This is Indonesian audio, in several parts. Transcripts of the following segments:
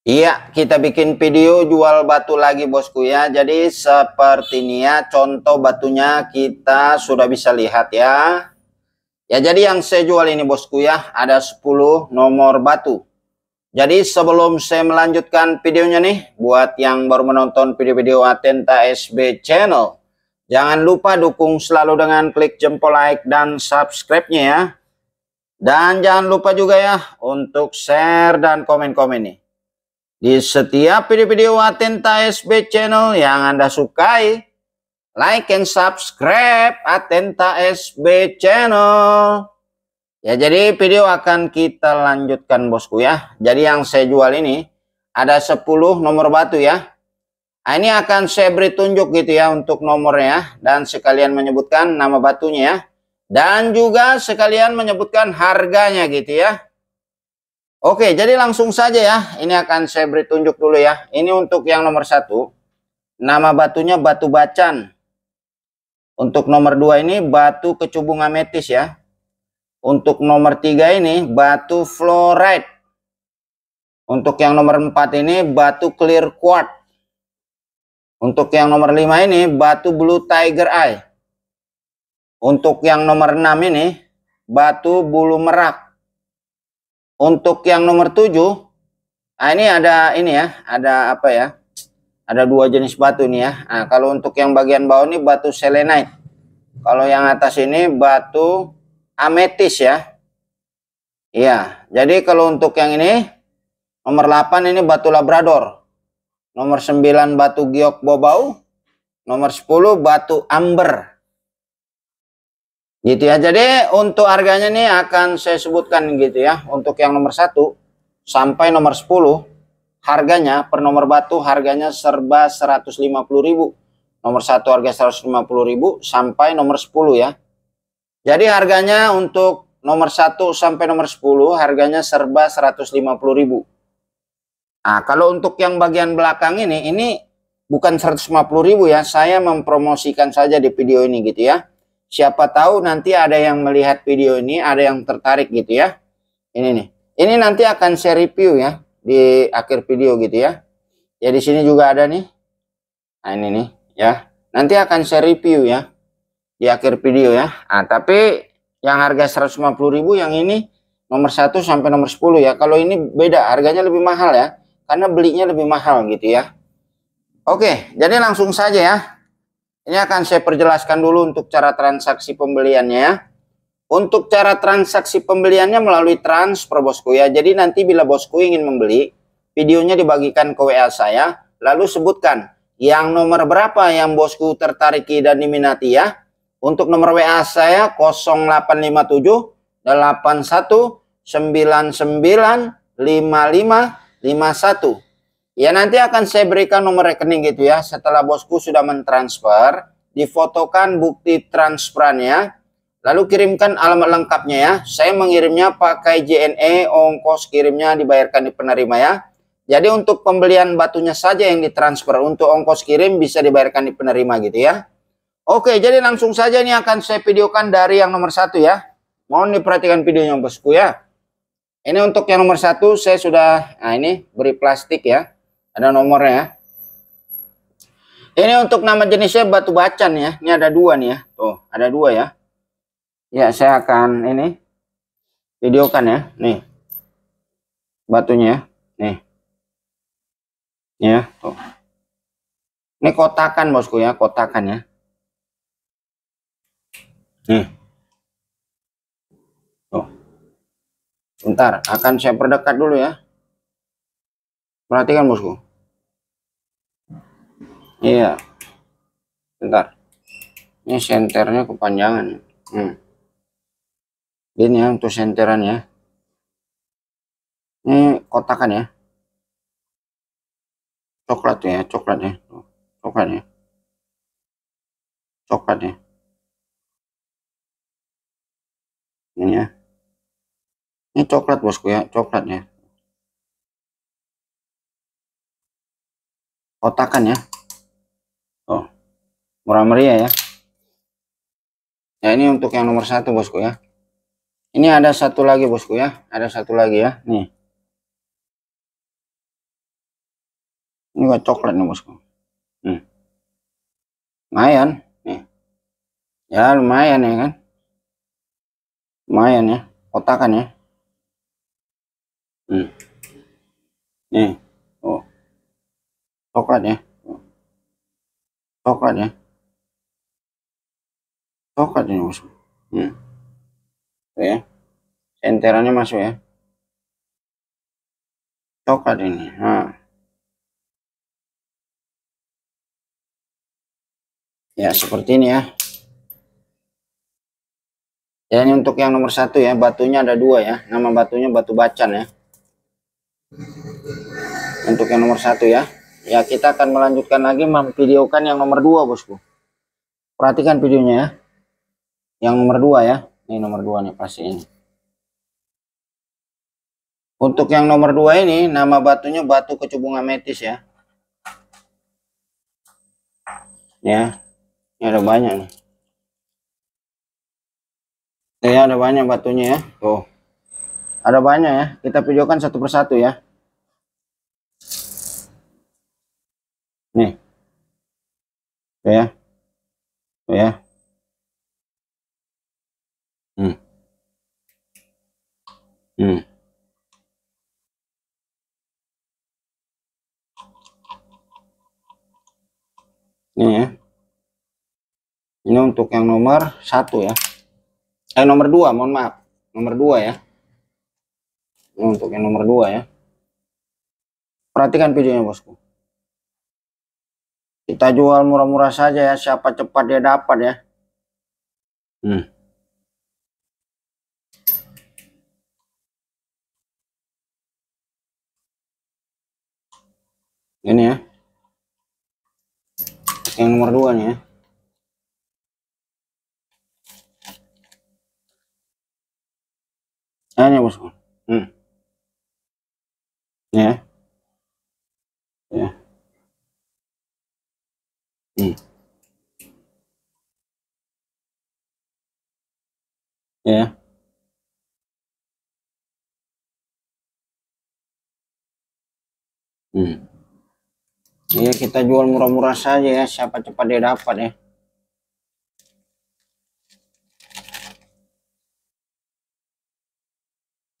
Iya, kita bikin video jual batu lagi bosku ya. Jadi seperti ini ya, contoh batunya kita sudah bisa lihat ya. Ya, jadi yang saya jual ini bosku ya, ada 10 nomor batu. Jadi sebelum saya melanjutkan videonya nih, buat yang baru menonton video-video Atenta SB Channel, jangan lupa dukung selalu dengan klik jempol like dan subscribe-nya ya. Dan jangan lupa juga ya untuk share dan komen-komen nih di setiap video-video Atenta SB channel yang Anda sukai. Like and subscribe Atenta SB channel. Ya, jadi video akan kita lanjutkan bosku ya. Jadi yang saya jual ini ada 10 nomor batu ya. Nah, ini akan saya beri tunjuk gitu ya untuk nomornya ya. dan sekalian menyebutkan nama batunya ya. Dan juga sekalian menyebutkan harganya gitu ya. Oke, jadi langsung saja ya. Ini akan saya beri tunjuk dulu ya. Ini untuk yang nomor satu. Nama batunya batu bacan. Untuk nomor dua ini batu kecubung ametis ya. Untuk nomor tiga ini batu fluoride. Untuk yang nomor empat ini batu clear quartz. Untuk yang nomor lima ini batu blue tiger eye. Untuk yang nomor enam ini batu bulu merak. Untuk yang nomor 7, nah ini ada ini ya, ada apa ya? Ada dua jenis batu nih ya. Nah, kalau untuk yang bagian bawah ini batu selenite. Kalau yang atas ini batu ametis ya. Iya, jadi kalau untuk yang ini nomor 8 ini batu labrador. Nomor 9 batu giok bobau. Nomor 10 batu amber gitu ya jadi untuk harganya nih akan saya sebutkan gitu ya untuk yang nomor satu sampai nomor 10 harganya per nomor batu harganya serba 150.000 nomor satu harga 150.000 sampai nomor 10 ya jadi harganya untuk nomor satu sampai nomor 10 harganya serba 150.000 nah kalau untuk yang bagian belakang ini ini bukan 150.000 ya saya mempromosikan saja di video ini gitu ya Siapa tahu nanti ada yang melihat video ini, ada yang tertarik gitu ya. Ini nih. Ini nanti akan saya review ya di akhir video gitu ya. Ya di sini juga ada nih. Nah ini nih ya. Nanti akan saya review ya di akhir video ya. Ah tapi yang harga 150.000 yang ini nomor 1 sampai nomor 10 ya. Kalau ini beda harganya lebih mahal ya. Karena belinya lebih mahal gitu ya. Oke, jadi langsung saja ya. Ini akan saya perjelaskan dulu untuk cara transaksi pembeliannya ya. Untuk cara transaksi pembeliannya melalui transfer bosku ya. Jadi nanti bila bosku ingin membeli, videonya dibagikan ke WA saya. Lalu sebutkan yang nomor berapa yang bosku tertarik dan diminati ya. Untuk nomor WA saya 0857 81 51. Ya nanti akan saya berikan nomor rekening gitu ya. Setelah bosku sudah mentransfer, difotokan bukti transferannya. Lalu kirimkan alamat lengkapnya ya. Saya mengirimnya pakai JNE, ongkos kirimnya dibayarkan di penerima ya. Jadi untuk pembelian batunya saja yang ditransfer, untuk ongkos kirim bisa dibayarkan di penerima gitu ya. Oke, jadi langsung saja ini akan saya videokan dari yang nomor satu ya. Mohon diperhatikan videonya bosku ya. Ini untuk yang nomor satu saya sudah, nah ini beri plastik ya. Ada nomornya ya. Ini untuk nama jenisnya batu bacan ya. Ini ada dua nih ya. Tuh, ada dua ya. Ya, saya akan ini videokan ya. Nih. Batunya ya. Nih. Ya, tuh. Ini kotakan bosku ya, kotakan ya. Nih. Tuh. Bentar, akan saya perdekat dulu ya. Perhatikan bosku iya bentar ini senternya kepanjangan ya. hmm. ini ya untuk senteran ya ini kotakan ya coklat ya coklat ya coklat ya coklat ya ini ya ini coklat bosku ya coklat ya kotakan ya Oh, murah meriah ya. Ya ini untuk yang nomor satu bosku ya. Ini ada satu lagi bosku ya, ada satu lagi ya, nih. Ini buat coklat nih bosku. Nih. Lumayan, nih. Ya lumayan ya kan. Lumayan ya, kotakan ya. Hmm. Nih, oh, coklat ya. Tokat ya. Tokat ini masuk. Hmm. Oke, ya. Senterannya masuk ya. Tokat ini. Nah. Ya seperti ini ya. Ya ini untuk yang nomor satu ya, batunya ada dua ya. Nama batunya batu bacan ya. Untuk yang nomor satu ya ya kita akan melanjutkan lagi memvideokan yang nomor dua bosku perhatikan videonya ya yang nomor dua ya ini nomor dua nih pasti ini untuk yang nomor dua ini nama batunya batu kecubung ametis ya ya ini ada banyak nih ya ada banyak batunya ya tuh ada banyak ya kita videokan satu persatu ya nih Tuh ya Tuh ya hmm. Hmm. ini ya ini untuk yang nomor satu ya eh nomor dua mohon maaf nomor dua ya ini untuk yang nomor dua ya perhatikan videonya bosku kita jual murah-murah saja ya, siapa cepat dia dapat ya. Hmm. Ini ya. Yang nomor dua nih ya. Ini bosku. Hmm. Ya. Ya. Hmm. Ya. Hmm. Ya kita jual murah-murah saja ya, siapa cepat dia dapat ya.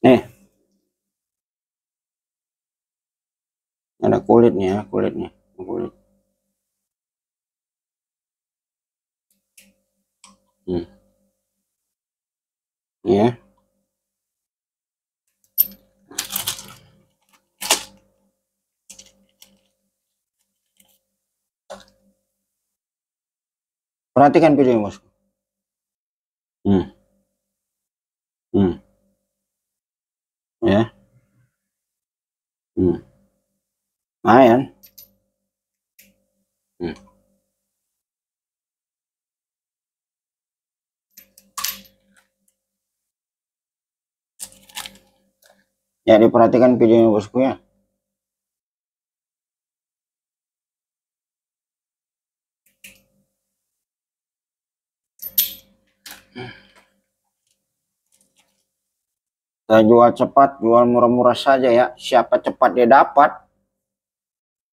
Nih. Eh. Ada kulitnya, kulitnya, kulit. Hmm. Ya. Perhatikan ini, Bosku. Hmm. Hmm. Ya. Hmm. Lumayan. Hmm. Ya diperhatikan videonya bosku ya. Kita jual cepat, jual murah-murah saja ya. Siapa cepat dia dapat.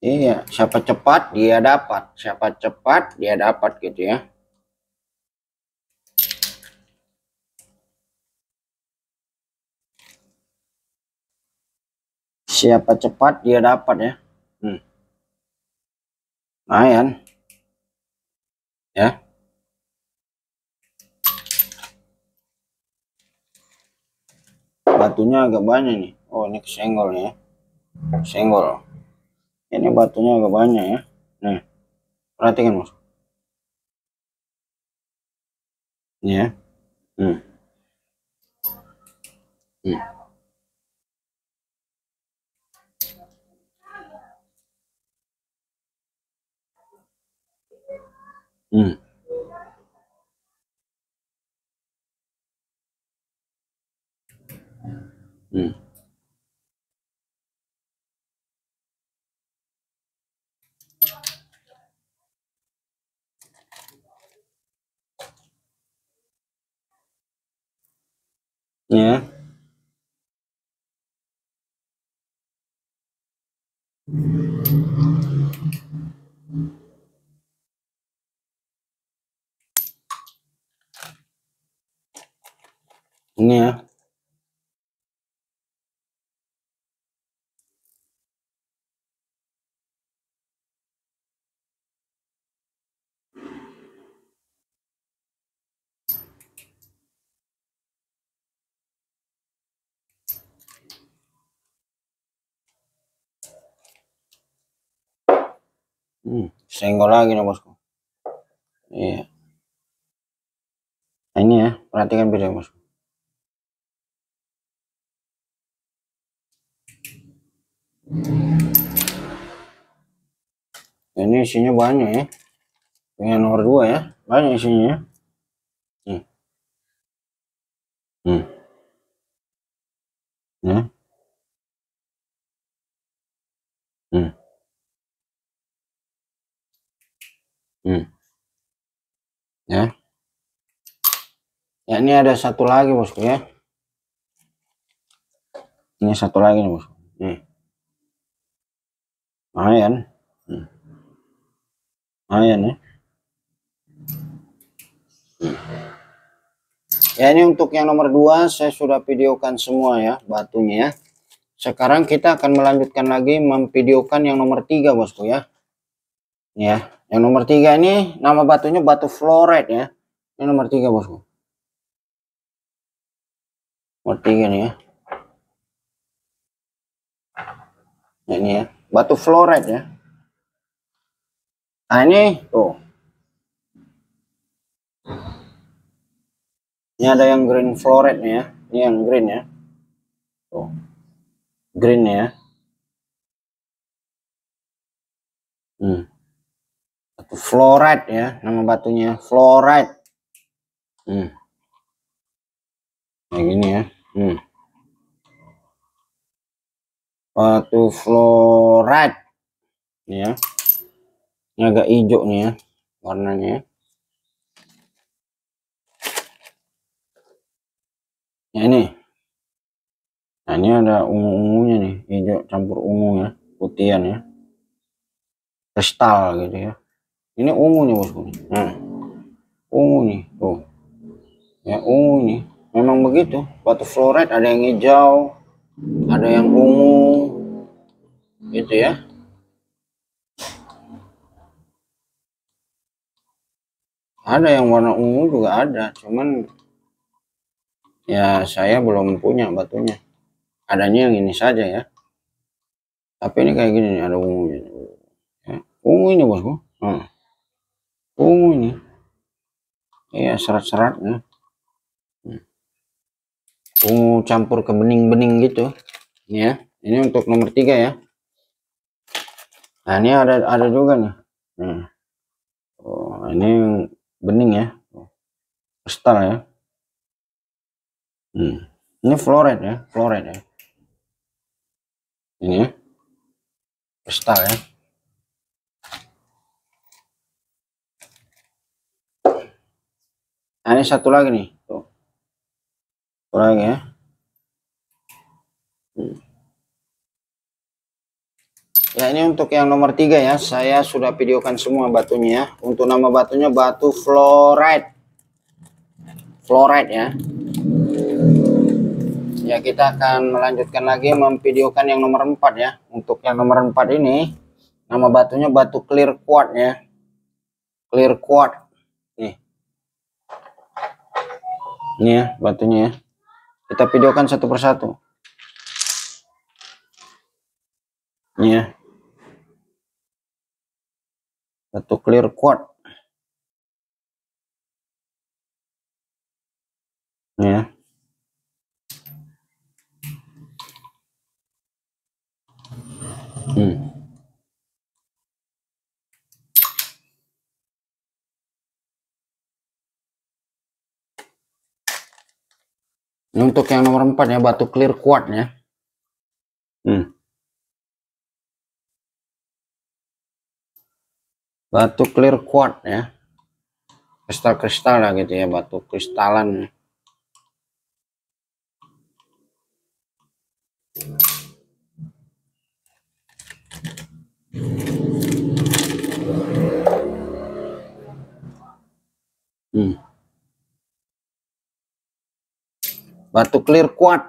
Iya, siapa cepat dia dapat. Siapa cepat dia dapat gitu ya. Siapa cepat dia dapat ya. Hmm. Lumayan. Ya. Batunya agak banyak nih. Oh, ini kesenggol nih ya. kesenggol Ini batunya agak banyak ya. Nah. Perhatikan, Mas. Ya. Hmm. Hmm. 응. 응. 예. 음. ini ya Hmm, senggol lagi nih bosku. Iya. Nah, ini ya, perhatikan video bosku. Ini isinya banyak ya. Dengan nomor dua ya. Banyak isinya. Hmm. Hmm. Hmm. Hmm. Ya. Ya ini ada satu lagi bosku ya. Ini satu lagi nih bosku. Nih. Ayan. Hmm. Ayan eh. Ya. Hmm. ya ini untuk yang nomor 2 saya sudah videokan semua ya batunya ya. Sekarang kita akan melanjutkan lagi memvideokan yang nomor 3 bosku ya. Ya, yang nomor 3 ini nama batunya batu floret ya. Ini nomor 3 bosku. Nomor 3 nih ya. Ini ya batu floret ya. Nah ini tuh. Ini ada yang green floret ya. Ini yang green ya. Tuh. Green ya. Hmm. Batu floret ya, nama batunya floret. Hmm. Kayak gini ya. batu fluorat ya ini agak hijau nih ya warnanya ya. ya ini nah ini ada ungu-ungunya nih hijau campur ungu ya putihan ya kristal gitu ya ini ungu nih bosku nah ungu nih tuh ya ungu nih memang begitu batu floret ada yang hijau ada yang ungu gitu ya ada yang warna ungu juga ada cuman ya saya belum punya batunya adanya yang ini saja ya tapi ini kayak gini ada ungu ya. ungu ini bosku hmm. ungu ini iya serat-seratnya ungu campur ke bening-bening gitu ini ya ini untuk nomor tiga ya nah ini ada ada juga nih nah. oh, ini bening ya star ya hmm. ini floret ya floret ya ini ya star ya nah, ini satu lagi nih kurang ya hmm. ya ini untuk yang nomor tiga ya saya sudah videokan semua batunya ya. untuk nama batunya batu fluoride, fluoride ya ya kita akan melanjutkan lagi memvideokan yang nomor empat ya untuk yang nomor empat ini nama batunya batu clear quad ya clear quad nih ini ya batunya ya kita videokan satu persatu ini ya satu clear quad ini ya untuk yang nomor 4 ya batu clear kuat ya hmm. batu clear kuat ya kristal-kristal lah gitu ya batu kristalan Batu clear kuat.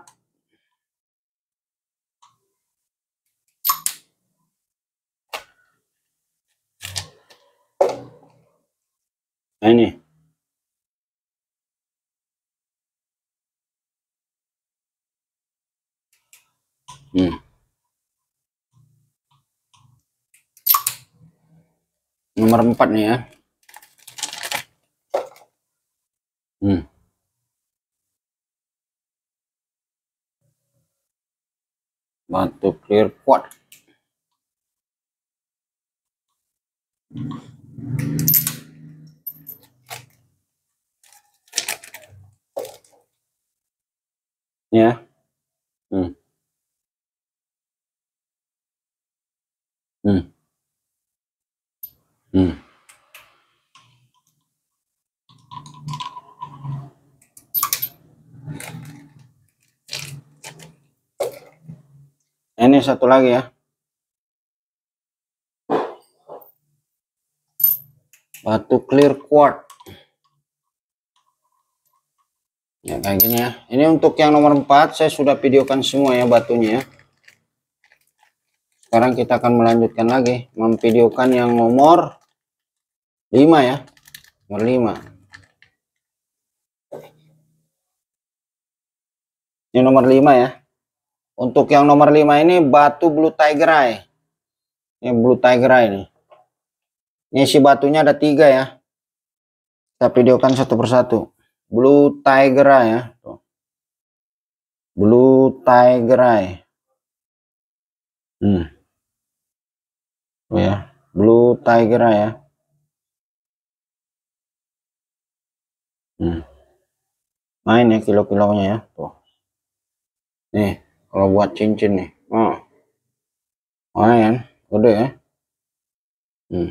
Nah, ini. Hmm. Nomor empat nih ya. Hmm. to clear quad yeah Hmm. Hmm. Hmm. ini satu lagi ya batu clear quartz ya kayak gini ya ini untuk yang nomor 4 saya sudah videokan semua ya batunya ya. sekarang kita akan melanjutkan lagi memvideokan yang nomor 5 ya nomor 5 ini nomor 5 ya untuk yang nomor 5 ini batu blue tiger eye. Ini blue tiger eye ini. Ini si batunya ada tiga ya. Kita videokan satu persatu. Blue tiger eye ya. Blue tiger eye. Hmm. Oh ya. Blue tiger eye ya. Hmm. Main ya kilo-kilonya ya. Tuh. Nih kalau buat cincin nih oh lumayan gede ya hmm.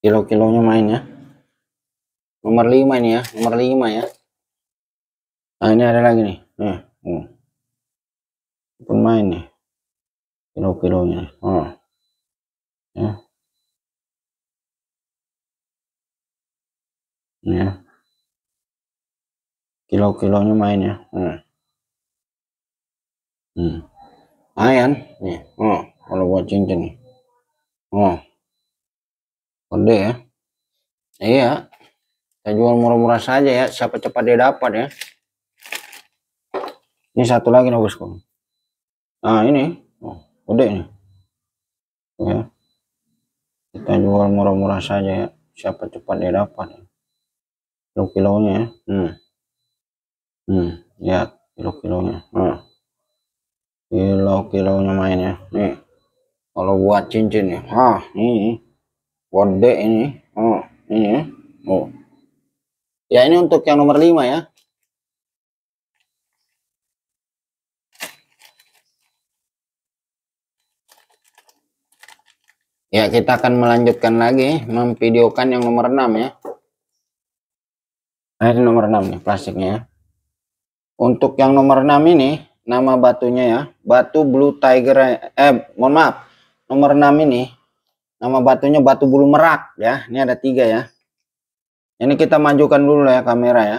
kilo-kilonya main ya nomor lima ini ya nomor lima ya nah ini ada lagi nih nih hmm. pun main nih kilo-kilonya oh ya ya kilo-kilonya main ya hmm. Hmm. ayan ah, nih oh kalau buat cincin oh gede ya iya kita jual murah-murah saja ya siapa cepat dia dapat ya ini satu lagi nih bosku nah ini oh gede nih ya kita jual murah-murah saja ya siapa cepat dia dapat ya kilo kilonya ya hmm hmm lihat kilo kilonya Hmm. Oh kilau-kilaunya mainnya nih kalau buat cincin ya ah ini wadah ini oh ini ya oh ya ini untuk yang nomor lima ya Ya, kita akan melanjutkan lagi memvideokan yang nomor enam ya. Nah, ini nomor 6 nih plastiknya ya. Untuk yang nomor enam ini nama batunya ya. Batu Blue Tiger eh mohon maaf. Nomor 6 ini nama batunya batu bulu merak ya. Ini ada tiga ya. Ini kita majukan dulu ya kamera ya.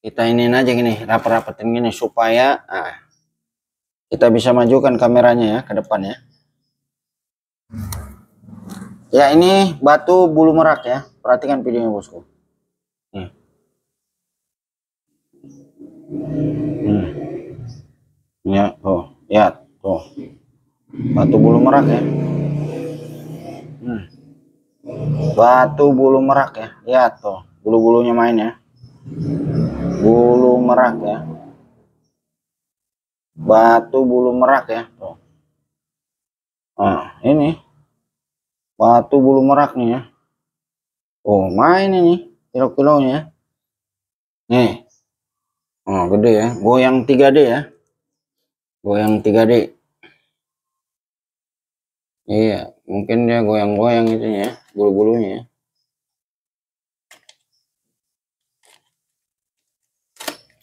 Kita ini aja gini, rapat-rapatin gini supaya nah, kita bisa majukan kameranya ya ke depan ya. Ya ini batu bulu merak ya. Perhatikan videonya bosku. Hmm. Oh, ya tuh oh. lihat tuh batu bulu merak ya hmm. batu bulu merak ya lihat ya, tuh bulu-bulunya main ya bulu merak ya batu bulu merak ya tuh nah ini batu bulu merak nih ya oh main ini kilo-kilonya ya? nih oh gede ya goyang 3D ya goyang tiga d iya mungkin dia goyang-goyang itu ya bulu-bulunya ya.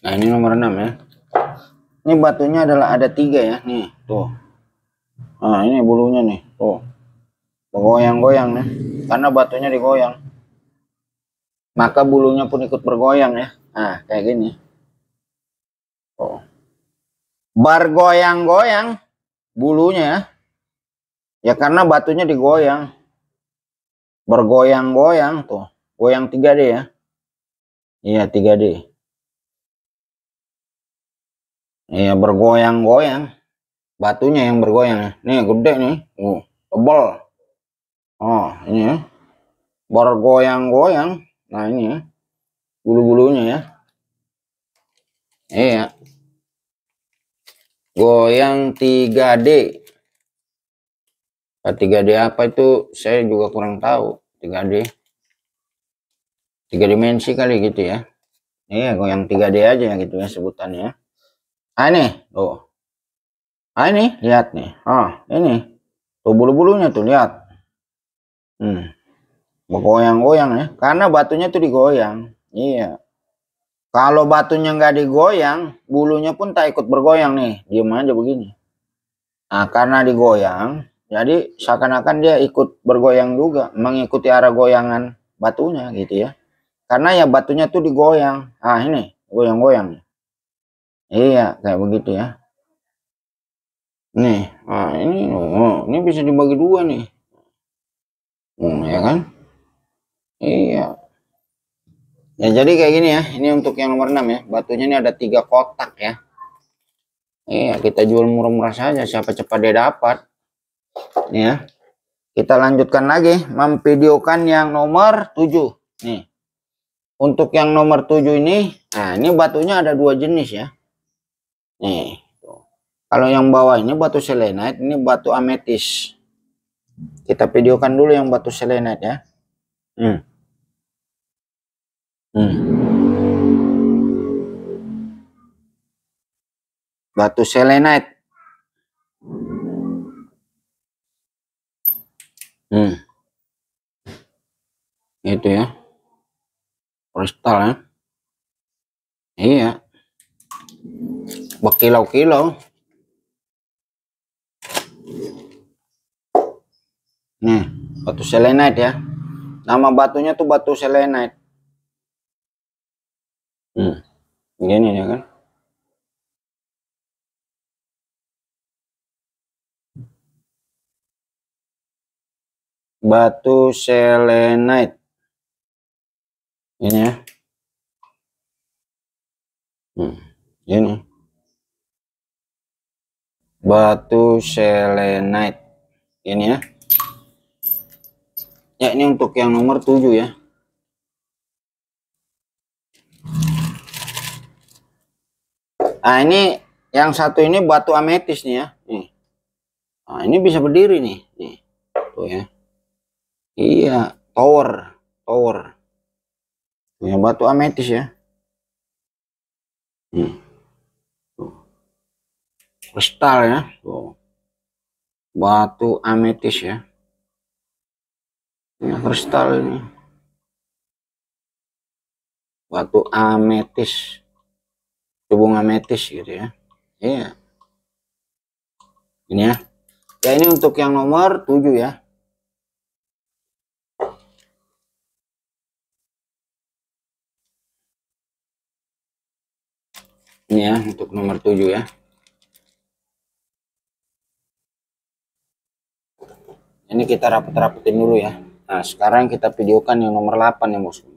nah ini nomor enam ya ini batunya adalah ada tiga ya nih tuh nah ini bulunya nih tuh bergoyang-goyang nih ya, karena batunya digoyang maka bulunya pun ikut bergoyang ya nah kayak gini bergoyang-goyang bulunya ya. ya. karena batunya digoyang. Bergoyang-goyang tuh. Goyang 3D ya. Iya 3D. Iya bergoyang-goyang. Batunya yang bergoyang. Nih gede nih. Uh, tebal. Oh ini ya. Bergoyang-goyang. Nah ini ya. Bulu-bulunya ya. Iya goyang 3D 3D nah, apa itu saya juga kurang tahu 3D 3 dimensi kali gitu ya ini ya, goyang 3D aja ya gitu ya sebutannya ah ini tuh ah ini lihat nih ah ini tuh bulu-bulunya tuh lihat hmm goyang-goyang ya karena batunya tuh digoyang iya kalau batunya nggak digoyang, bulunya pun tak ikut bergoyang nih. Diem aja begini. Nah, karena digoyang, jadi seakan-akan dia ikut bergoyang juga, mengikuti arah goyangan batunya gitu ya. Karena ya batunya tuh digoyang. Ah ini, goyang-goyang. Iya, kayak begitu ya. Nih, ah ini, oh, ini bisa dibagi dua nih. Hmm, ya kan? Iya, Ya, jadi kayak gini ya. Ini untuk yang nomor 6 ya. Batunya ini ada tiga kotak ya. Iya, kita jual murah-murah saja. Siapa cepat dia dapat. Nih ya. Kita lanjutkan lagi. Memvideokan yang nomor 7. Nih. Untuk yang nomor 7 ini. Nah, ini batunya ada dua jenis ya. Nih. Kalau yang bawah ini batu selenite. Ini batu ametis. Kita videokan dulu yang batu selenite ya. Hmm. Hmm. Batu selenite. Hmm. Itu ya. Kristal ya. Iya. Berkilau-kilau. Nih, hmm, batu selenite ya. Nama batunya tuh batu selenite. Hmm. Gini ya iya, iya kan? Batu selenite. Ini ya. Hmm. Ini. Batu selenite. Ini ya. Ya ini untuk yang nomor 7 ya. Nah ini yang satu ini batu ametis nih ya. Nih. Nah ini bisa berdiri nih. nih. Tuh ya. Iya tower tower. Punya batu ametis ya. Nih. Tuh. Kristal ya. Tuh. Batu ametis ya. Ini kristal ini. Batu ametis tubuh ametis gitu ya. Iya. Ini ya. Ya ini untuk yang nomor 7 ya. Ini ya untuk nomor 7 ya. Ini kita rapet-rapetin dulu ya. Nah, sekarang kita videokan yang nomor 8 ya, Bosku.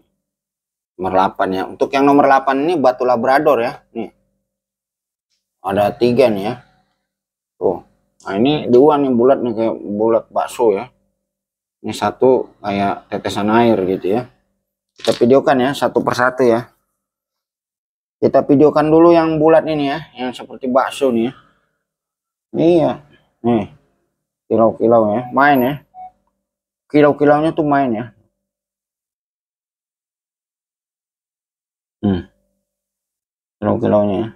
Nomor 8 ya. Untuk yang nomor 8 ini batu labrador ya. Nih. Ada tiga nih ya. Tuh. Nah ini dua nih bulat nih kayak bulat bakso ya. Ini satu kayak tetesan air gitu ya. Kita videokan ya satu persatu ya. Kita videokan dulu yang bulat ini ya. Yang seperti bakso nih ya. Nih ya. Nih. Kilau-kilau ya. Main ya. Kilau-kilaunya tuh main ya. hmm. kilo-kilonya ya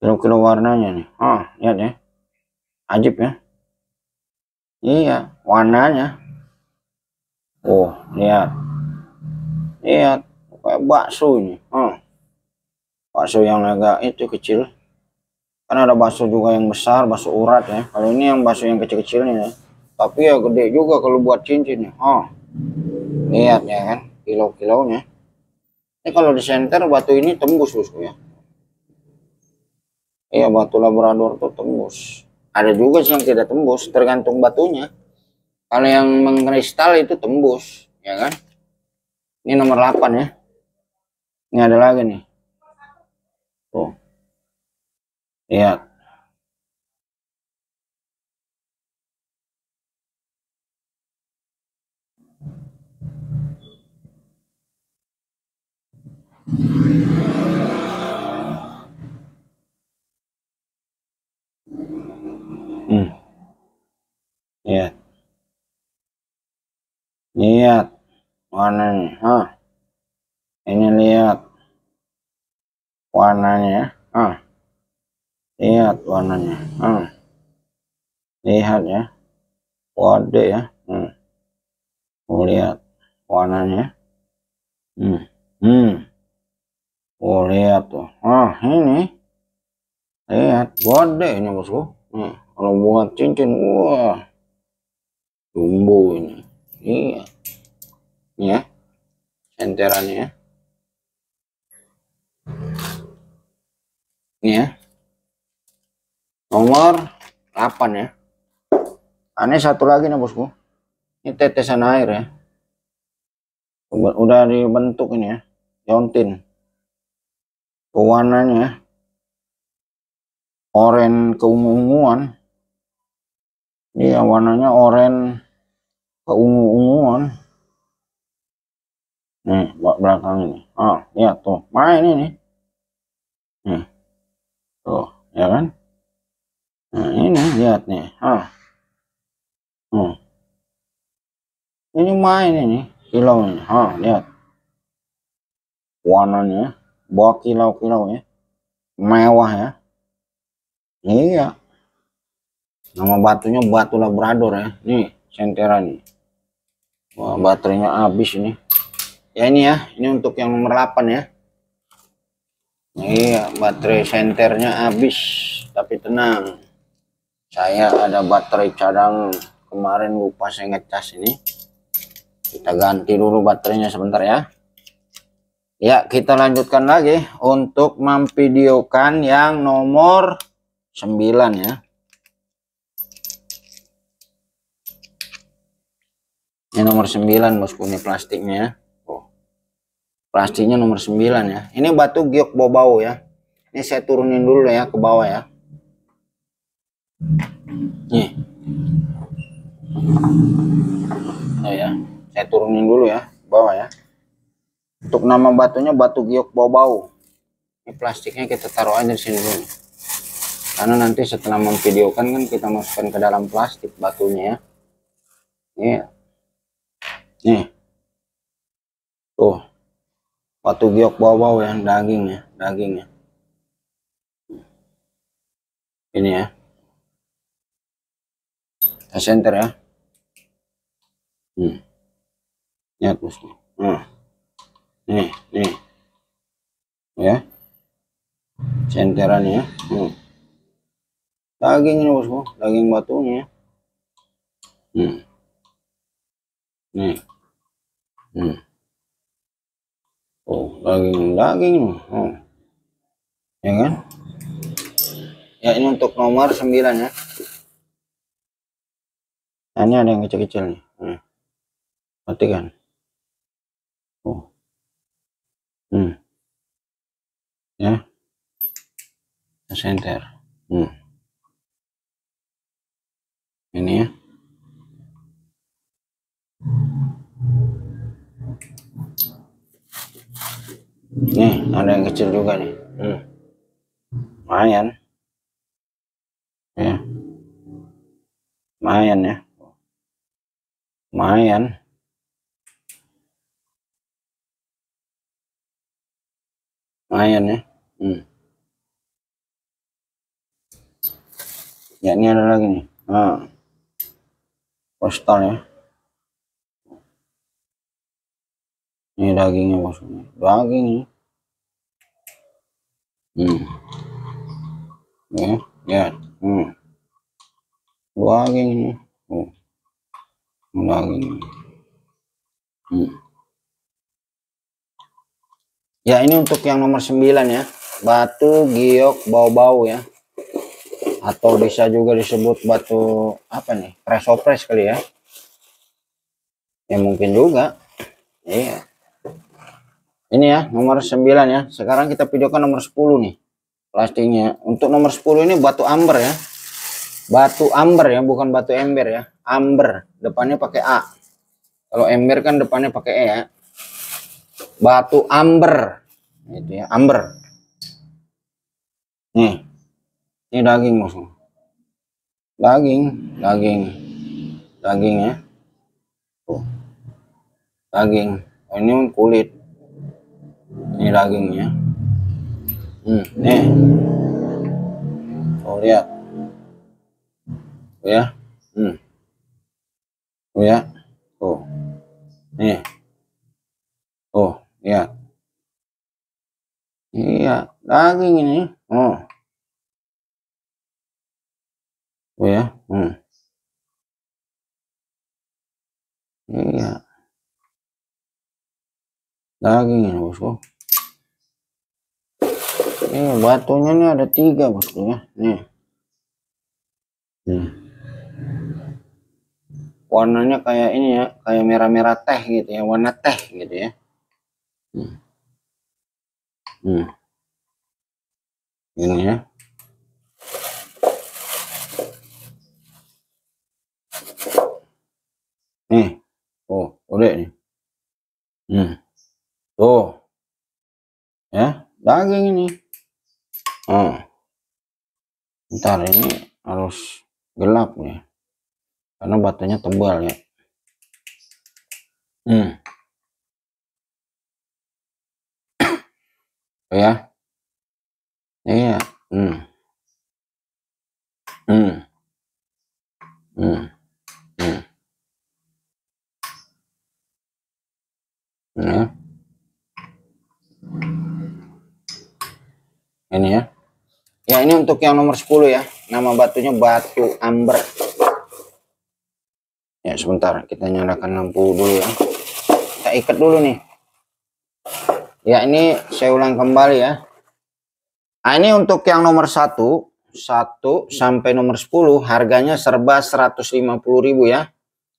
kilo-kilo warnanya nih oh lihat ya ajib ya iya warnanya oh lihat lihat kayak bakso ini ah. bakso yang agak itu kecil karena ada bakso juga yang besar bakso urat ya kalau ini yang bakso yang kecil-kecil nih ya tapi ya gede juga kalau buat cincin nih ya. ah. oh lihat ya kan kilo-kilonya ini kalau di center batu ini tembus bosku ya iya batu labrador tuh tembus ada juga sih yang tidak tembus tergantung batunya kalau yang mengkristal itu tembus ya kan ini nomor 8 ya ini ada lagi nih tuh lihat Hmm. ya, Lihat. warna nih? Hah. Ini lihat. Warnanya. ah, Lihat warnanya. ah, Lihat ya. Waduh ya. Hmm. Lihat warnanya. Hmm. Hmm. Oh, lihat tuh. Ah, ini. Lihat, gede ini bosku. Nah, kalau buat cincin, wah. Jumbo ini. Iya. Ya. Enterannya. Ya. Ini ya. Nomor 8 ya. Aneh satu lagi nih bosku. Ini tetesan air ya. Udah dibentuk ini ya. Jontin warnanya oren keungu-unguan ya warnanya oren keungu-unguan nih belakang ini oh ya tuh main ini nih tuh ya kan nah ini lihat nih ah oh, ini main ini kilau ini ah lihat warnanya bawa kilau-kilau ya mewah ya iya nama batunya batu labrador ya nih sentera nih wah baterainya habis ini ya ini ya ini untuk yang nomor 8 ya iya baterai senternya habis tapi tenang saya ada baterai cadang kemarin lupa saya ngecas ini kita ganti dulu baterainya sebentar ya Ya, kita lanjutkan lagi untuk memvideokan yang nomor 9 ya. Ini nomor 9 bosku ini plastiknya. Ya. Oh. Plastiknya nomor 9 ya. Ini batu giok bobau ya. Ini saya turunin dulu ya ke bawah ya. Nih. Oh ya, saya turunin dulu ya, ke bawah ya. Untuk nama batunya batu giok bau-bau. Ini plastiknya kita taruh aja di sini dulu. Karena nanti setelah memvideokan kan kita masukkan ke dalam plastik batunya ya. Ini. Iya. Nih. Tuh. Batu giok bau-bau ya dagingnya, dagingnya. Ini ya. Kita center ya. Hmm. Lihat bosku. Nah nih nih ya senterannya nih daging ini bosku daging batunya hmm. nih hmm. oh daging daging oh, ya kan ya ini untuk nomor 9 ya nah, ini ada yang kecil-kecil nih hmm. matikan oh hmm. ya center hmm. ini ya nih ada yang kecil juga nih hmm. lumayan ya lumayan ya lumayan lumayan ya hmm. ya ini ada lagi nih ah. postal ya ini dagingnya bos daging ya hmm. ya lihat ya. hmm. daging ini oh. daging hmm. Ya ini untuk yang nomor 9 ya. Batu giok bau-bau ya. Atau bisa juga disebut batu apa nih? Presopres kali ya. Ya mungkin juga. Iya. Ini ya nomor 9 ya. Sekarang kita videokan nomor 10 nih. Plastiknya. Untuk nomor 10 ini batu amber ya. Batu amber ya, bukan batu ember ya. Amber, depannya pakai A. Kalau ember kan depannya pakai E ya batu amber itu ya amber nih ini daging musuh daging daging daging ya tuh daging oh, ini kulit ini dagingnya hmm, nih oh lihat oh ya hmm. oh ya oh nih oh ya iya daging ini oh oh ya hmm. iya daging ini bosku ini batunya ini ada tiga bosku ya nih hmm. warnanya kayak ini ya kayak merah-merah teh gitu ya warna teh gitu ya hmm. hmm. ini ya nih oh udah nih hmm. tuh ya daging ini oh ntar ini harus gelap ya karena batunya tebal ya hmm. Oh ya. ya, Hmm. Hmm. Hmm. Hmm. Ini hmm, ya. Ini ya. Ya ini untuk yang nomor 10 ya. Nama batunya batu amber. Ya sebentar kita nyalakan lampu dulu ya. Kita ikat dulu nih. Ya ini saya ulang kembali ya. Nah, ini untuk yang nomor satu, satu sampai nomor 10 harganya serba 150.000 ya.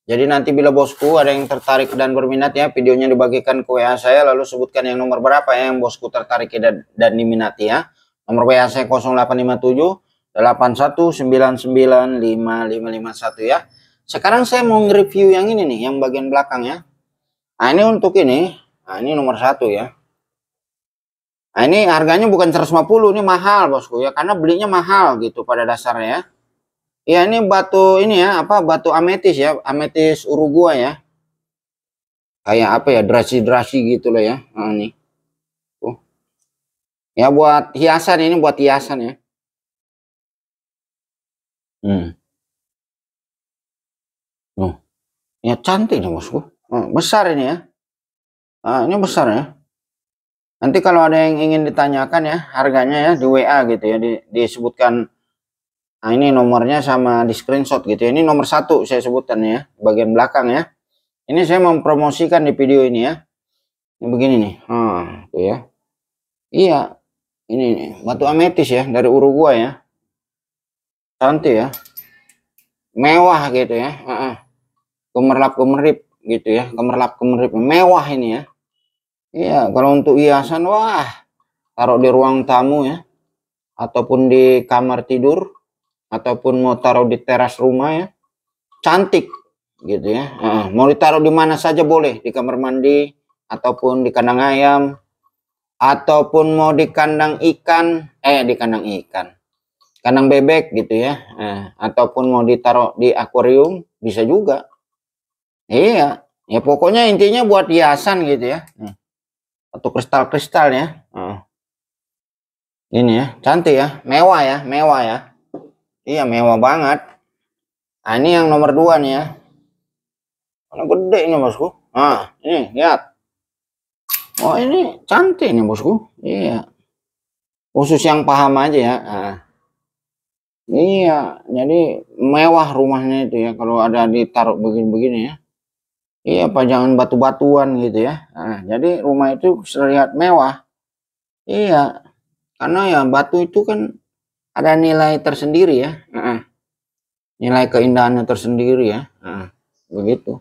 Jadi nanti bila bosku ada yang tertarik dan berminat ya, videonya dibagikan ke WA saya lalu sebutkan yang nomor berapa ya yang bosku tertarik dan, dan diminati ya. Nomor WA saya 0857 81995551 ya. Sekarang saya mau nge-review yang ini nih, yang bagian belakang ya. Nah, ini untuk ini. Nah, ini nomor satu ya. Nah, ini harganya bukan 150, ini mahal bosku ya, karena belinya mahal gitu pada dasarnya ya. Ya ini batu ini ya, apa batu ametis ya, ametis Uruguay ya. Kayak apa ya, drasi-drasi gitu loh ya. Nah, ini. Tuh. Ya buat hiasan ini buat hiasan ya. Hmm. oh Ya cantik nih bosku. Oh, besar ini ya. Ah, ini besar ya. Nanti kalau ada yang ingin ditanyakan ya harganya ya di WA gitu ya di, disebutkan nah ini nomornya sama di screenshot gitu ya. Ini nomor satu saya sebutkan ya bagian belakang ya. Ini saya mempromosikan di video ini ya. Ini begini nih. Hmm, tuh ya. Iya, ini nih, batu ametis ya dari Uruguay ya. Cantik ya. Mewah gitu ya. Heeh. Uh -uh. Gemerlap gemerip gitu ya, kemerlap gemerip mewah ini ya. Iya, kalau untuk hiasan wah taruh di ruang tamu ya ataupun di kamar tidur ataupun mau taruh di teras rumah ya. Cantik gitu ya. Nah, mau ditaruh di mana saja boleh, di kamar mandi ataupun di kandang ayam ataupun mau di kandang ikan, eh di kandang ikan. Kandang bebek gitu ya. Nah, ataupun mau ditaruh di akuarium bisa juga. Iya, ya pokoknya intinya buat hiasan gitu ya. Nah atau kristal-kristalnya. Nah. Oh. Ini ya, cantik ya, mewah ya, mewah ya. Iya, mewah banget. Nah, ini yang nomor dua nih ya. Karena gede ini bosku. Nah, ini lihat. Oh ini cantik nih bosku. Iya. Khusus yang paham aja ya. Nah. Iya, jadi mewah rumahnya itu ya kalau ada ditaruh begini-begini ya. Iya, pajangan batu-batuan gitu ya. Nah, jadi rumah itu terlihat mewah. Iya, karena ya batu itu kan ada nilai tersendiri ya. nilai keindahannya tersendiri ya. begitu.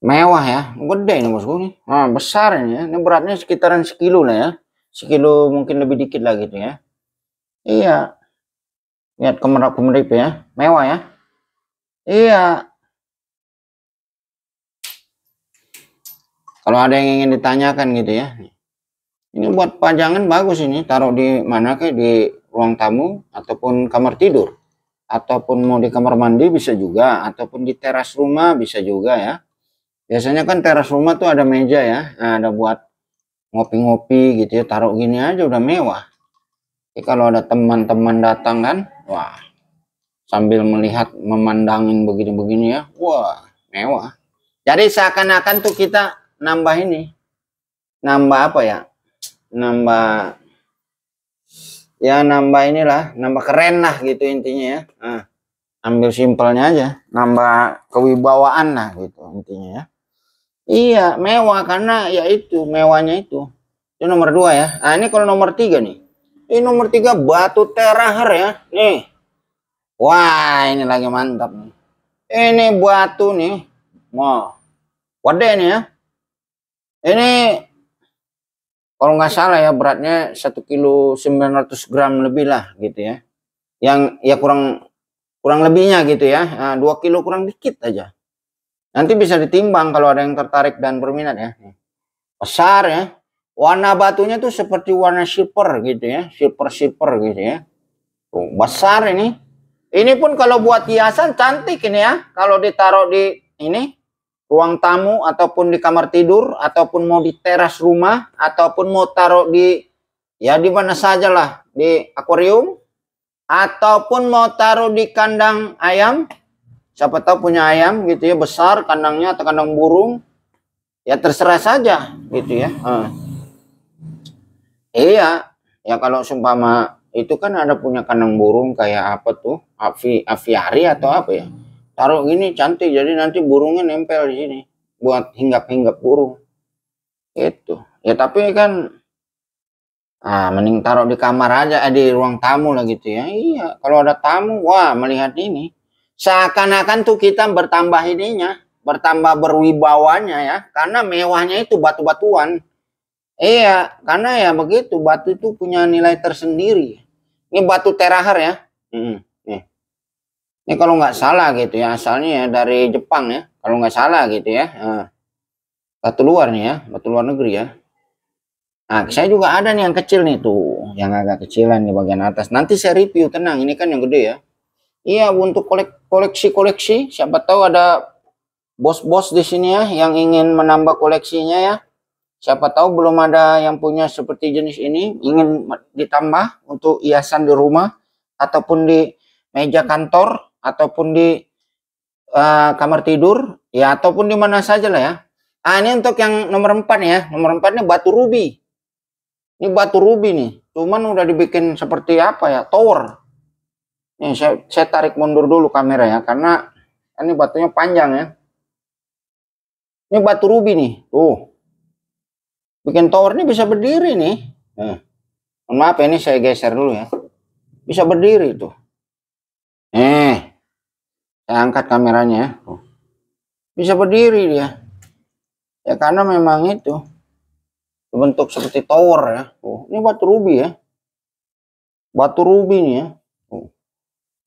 Mewah ya, gede ini bosku nih. Nah, besar ini ya. Ini beratnya sekitaran sekilo lah ya. Sekilo mungkin lebih dikit lah gitu ya. Iya. Lihat kemerap kemerip ya. Mewah ya. Iya, Kalau ada yang ingin ditanyakan gitu ya. Ini buat pajangan bagus ini, taruh di mana ke di ruang tamu ataupun kamar tidur ataupun mau di kamar mandi bisa juga ataupun di teras rumah bisa juga ya. Biasanya kan teras rumah tuh ada meja ya, nah, ada buat ngopi-ngopi gitu ya, taruh gini aja udah mewah. Jadi kalau ada teman-teman datang kan, wah sambil melihat memandangin begini-begini ya, wah mewah. Jadi seakan-akan tuh kita nambah ini nambah apa ya nambah ya nambah inilah nambah keren lah gitu intinya ya nah, ambil simpelnya aja nambah kewibawaan lah gitu intinya ya iya mewah karena ya itu mewahnya itu itu nomor dua ya nah ini kalau nomor tiga nih ini nomor tiga batu terahar ya nih wah ini lagi mantap nih ini batu nih mau wadah ini ya ini kalau nggak salah ya beratnya satu kilo 900 gram lebih lah gitu ya. Yang ya kurang kurang lebihnya gitu ya. Nah, 2 kilo kurang dikit aja. Nanti bisa ditimbang kalau ada yang tertarik dan berminat ya. Besar ya. Warna batunya tuh seperti warna silver gitu ya. Silver-silver gitu ya. Tuh, besar ini. Ini pun kalau buat hiasan cantik ini ya. Kalau ditaruh di ini ruang tamu ataupun di kamar tidur ataupun mau di teras rumah ataupun mau taruh di ya di mana saja lah di akuarium ataupun mau taruh di kandang ayam siapa tahu punya ayam gitu ya besar kandangnya atau kandang burung ya terserah saja gitu ya uh. iya ya kalau sumpama itu kan ada punya kandang burung kayak apa tuh avi aviari atau apa ya taruh gini cantik jadi nanti burungnya nempel di sini buat hinggap-hinggap burung itu ya tapi kan ah mending taruh di kamar aja eh, di ruang tamu lah gitu ya iya kalau ada tamu wah melihat ini seakan-akan tuh kita bertambah ininya bertambah berwibawanya ya karena mewahnya itu batu-batuan iya karena ya begitu batu itu punya nilai tersendiri ini batu terahar ya hmm. Ini ya, kalau nggak salah gitu ya, asalnya ya dari Jepang ya, kalau nggak salah gitu ya. Nah, batu luar nih ya, batu luar negeri ya. Nah, saya juga ada nih yang kecil nih tuh, yang agak kecilan di bagian atas. Nanti saya review, tenang, ini kan yang gede ya. Iya, untuk koleksi-koleksi, siapa tahu ada bos-bos di sini ya yang ingin menambah koleksinya ya. Siapa tahu belum ada yang punya seperti jenis ini, ingin ditambah untuk hiasan di rumah ataupun di meja kantor ataupun di uh, kamar tidur ya ataupun di mana saja lah ya. Ah ini untuk yang nomor 4 ya. Nomor 4 ini batu rubi. Ini batu rubi nih. Cuman udah dibikin seperti apa ya? Tower. ini saya, saya tarik mundur dulu kamera ya karena ini batunya panjang ya. Ini batu rubi nih. Tuh. Bikin tower ini bisa berdiri nih. eh. Maaf ya, ini saya geser dulu ya. Bisa berdiri tuh. Eh, saya angkat kameranya ya. oh. bisa berdiri dia ya karena memang itu bentuk seperti tower ya oh. ini batu rubi ya batu rubi nih ya oh.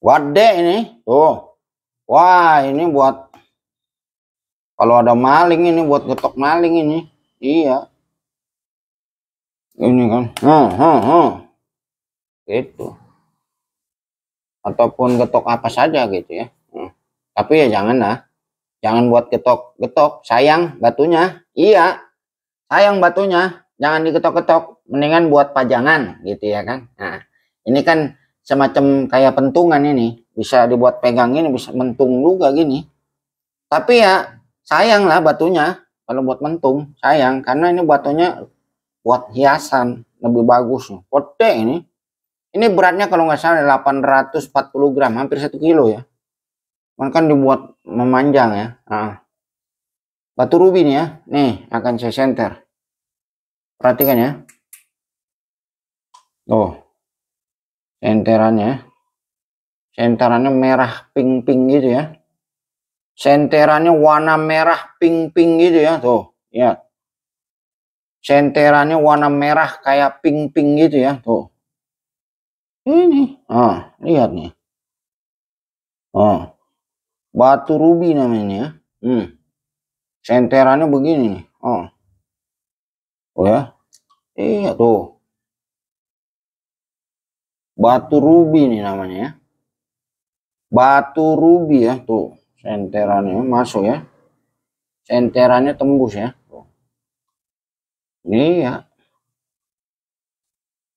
wade ini tuh wah ini buat kalau ada maling ini buat getok maling ini iya ini kan hmm, hmm, hmm. gitu ataupun getok apa saja gitu ya tapi ya jangan lah. Jangan buat ketok-ketok. Sayang batunya. Iya. Sayang batunya. Jangan diketok-ketok. Mendingan buat pajangan gitu ya kan. Nah, ini kan semacam kayak pentungan ini. Bisa dibuat pegang ini, bisa mentung juga gini. Tapi ya sayang lah batunya. Kalau buat mentung, sayang. Karena ini batunya buat hiasan. Lebih bagus. kote ini. Ini beratnya kalau nggak salah 840 gram, hampir 1 kilo ya. Makan kan dibuat memanjang ya. Nah. Batu rubi nih ya. Nih, akan saya senter. Perhatikan ya. Tuh. Senterannya. Senterannya merah pink-pink gitu ya. Senterannya warna merah pink-pink gitu ya. Tuh, lihat. Senterannya warna merah kayak pink-pink gitu ya. Tuh. Ini. Ah, lihat nih. Oh. Batu rubi namanya. Ya. Hmm. Senterannya begini. Oh. Oh ya. Iya tuh. Batu rubi nih namanya ya. Batu rubi ya tuh. Senterannya masuk ya. Senterannya tembus ya. Tuh. Ini ya.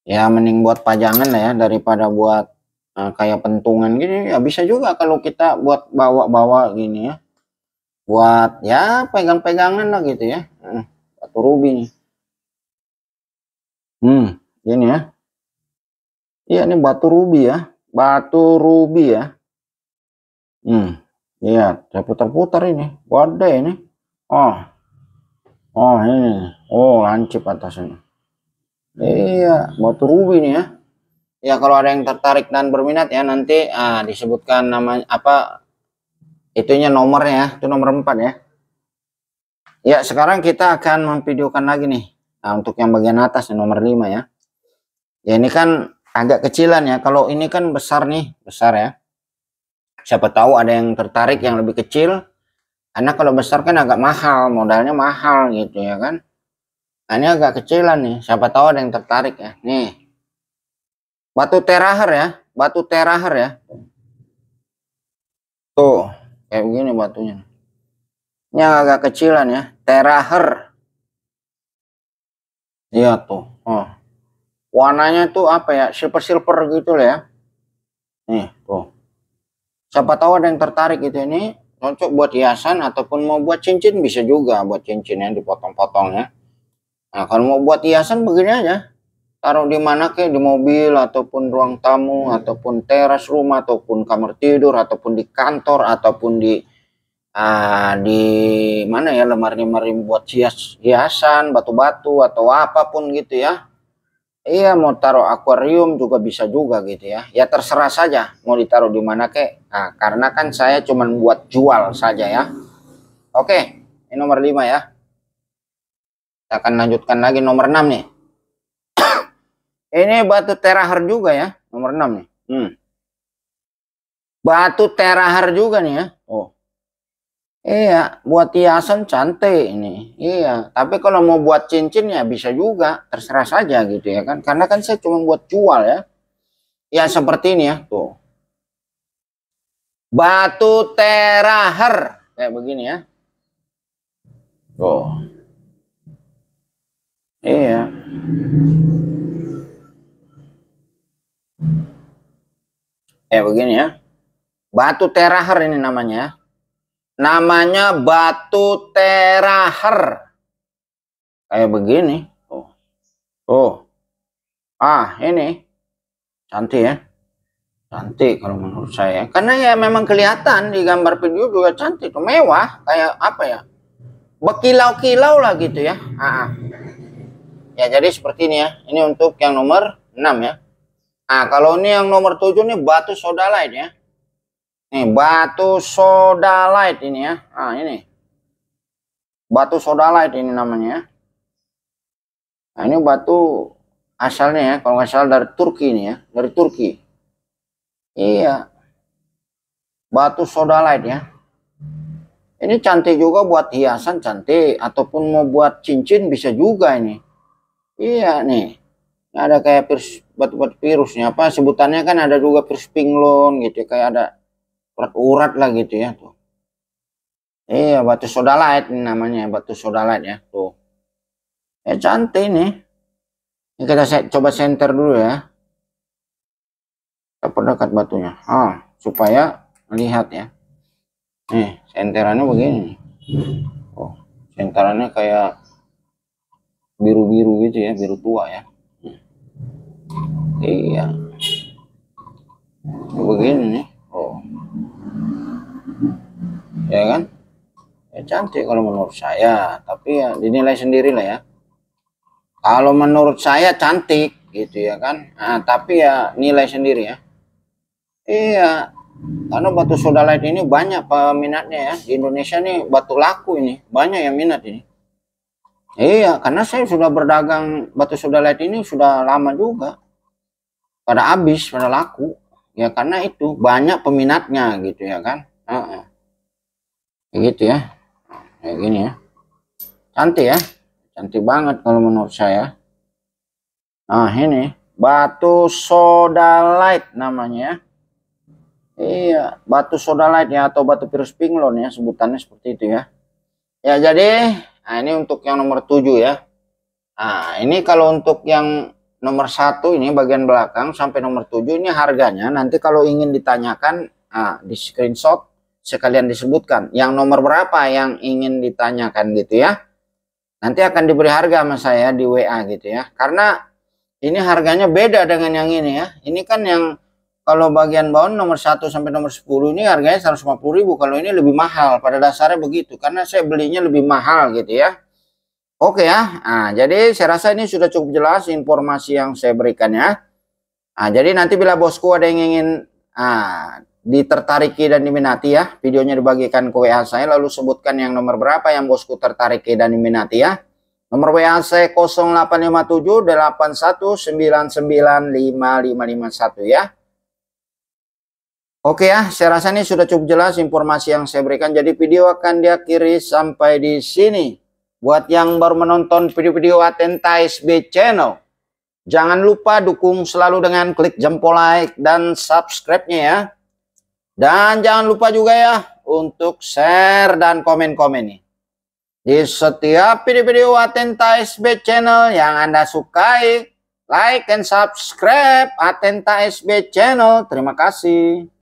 Ya mending buat pajangan lah ya daripada buat Nah, kayak pentungan gini ya bisa juga kalau kita buat bawa-bawa gini ya. Buat ya pegang-pegangan lah gitu ya. Hmm, batu rubi nih. Hmm, gini ya. Iya, ini batu rubi ya. Batu rubi ya. Hmm, lihat. Saya putar-putar ini. Wadah ini. Oh. Oh, ini. Oh, lancip atasnya. Iya, batu rubi nih ya ya kalau ada yang tertarik dan berminat ya nanti ah, disebutkan namanya apa itunya nomornya ya, itu nomor 4 ya ya sekarang kita akan memvideokan lagi nih nah, untuk yang bagian atas nomor 5 ya ya ini kan agak kecilan ya kalau ini kan besar nih besar ya siapa tahu ada yang tertarik yang lebih kecil karena kalau besar kan agak mahal modalnya mahal gitu ya kan nah, ini agak kecilan nih siapa tahu ada yang tertarik ya nih Batu terahar ya, batu terahar ya. Tuh, kayak begini batunya. Ini agak kecilan ya, terahar. Iya tuh. Oh. Warnanya tuh apa ya? Silver-silver gitu lah ya. Nih, tuh. Siapa tahu ada yang tertarik gitu ini cocok buat hiasan ataupun mau buat cincin bisa juga buat cincin yang dipotong-potong ya. Nah, kalau mau buat hiasan begini aja, taruh di mana kek di mobil ataupun ruang tamu hmm. ataupun teras rumah ataupun kamar tidur ataupun di kantor ataupun di uh, di mana ya lemari-lemari buat hias hiasan batu-batu atau apapun gitu ya iya mau taruh akuarium juga bisa juga gitu ya ya terserah saja mau ditaruh di mana kek nah, karena kan saya cuman buat jual saja ya oke ini nomor lima ya kita akan lanjutkan lagi nomor enam nih ini batu terahar juga ya, nomor 6 nih. Hmm. Batu terahar juga nih ya. Oh. Iya, buat hiasan cantik ini. Iya, tapi kalau mau buat cincin ya bisa juga, terserah saja gitu ya kan. Karena kan saya cuma buat jual ya. Ya seperti ini ya, tuh. Batu terahar kayak begini ya. Tuh. Iya. Ya begini ya. Batu terahar ini namanya. Ya. Namanya batu terahar. Kayak begini. Oh, oh, Ah, ini. Cantik ya. Cantik kalau menurut saya. Karena ya memang kelihatan di gambar video juga cantik. mewah. Kayak apa ya. Berkilau-kilau lah gitu ya. Ah, ah. Ya jadi seperti ini ya. Ini untuk yang nomor 6 ya. Nah, kalau ini yang nomor 7 nih batu soda light ya. Nih, batu soda light ini ya. Nah, ini. Batu soda light ini namanya ya. Nah, ini batu asalnya ya, kalau nggak salah dari Turki ini ya, dari Turki. Iya. Batu soda light ya. Ini cantik juga buat hiasan cantik ataupun mau buat cincin bisa juga ini. Iya nih ada kayak virus batu-batu virusnya apa sebutannya kan ada juga virus pinglon gitu ya, kayak ada urat-urat lah gitu ya tuh iya batu soda light namanya batu soda light ya tuh eh cantik nih ini kita coba center dulu ya kita perdekat batunya ah supaya lihat ya nih senterannya begini oh senterannya kayak biru-biru gitu ya biru tua ya iya begini nih oh ya kan ya cantik kalau menurut saya tapi ya dinilai sendiri lah ya kalau menurut saya cantik gitu ya kan nah, tapi ya nilai sendiri ya iya karena batu soda light ini banyak peminatnya ya di Indonesia nih batu laku ini banyak yang minat ini iya karena saya sudah berdagang batu soda light ini sudah lama juga pada habis pada laku ya karena itu banyak peminatnya gitu ya kan uh -uh. kayak gitu ya kayak gini ya cantik ya cantik banget kalau menurut saya nah ini batu soda light namanya ya Iya, batu soda light ya atau batu virus pinglon ya sebutannya seperti itu ya. Ya jadi, nah ini untuk yang nomor 7 ya. Nah, ini kalau untuk yang nomor satu ini bagian belakang sampai nomor tujuh ini harganya nanti kalau ingin ditanyakan nah, di screenshot sekalian disebutkan yang nomor berapa yang ingin ditanyakan gitu ya nanti akan diberi harga sama saya di WA gitu ya karena ini harganya beda dengan yang ini ya ini kan yang kalau bagian bawah nomor 1 sampai nomor 10 ini harganya 150.000 kalau ini lebih mahal pada dasarnya begitu karena saya belinya lebih mahal gitu ya Oke ya, nah, jadi saya rasa ini sudah cukup jelas informasi yang saya berikan ya. Nah, jadi nanti bila bosku ada yang ingin nah, ditertariki dan diminati ya, videonya dibagikan ke WA saya lalu sebutkan yang nomor berapa yang bosku tertariki dan diminati ya. Nomor WA saya 0857 81995551 ya. Oke ya, saya rasa ini sudah cukup jelas informasi yang saya berikan. Jadi video akan diakhiri sampai di sini. Buat yang baru menonton video-video Atenta SB Channel, jangan lupa dukung selalu dengan klik jempol like dan subscribe-nya ya. Dan jangan lupa juga ya untuk share dan komen-komen nih. Di setiap video-video Atenta SB Channel yang Anda sukai, like and subscribe Atenta SB Channel. Terima kasih.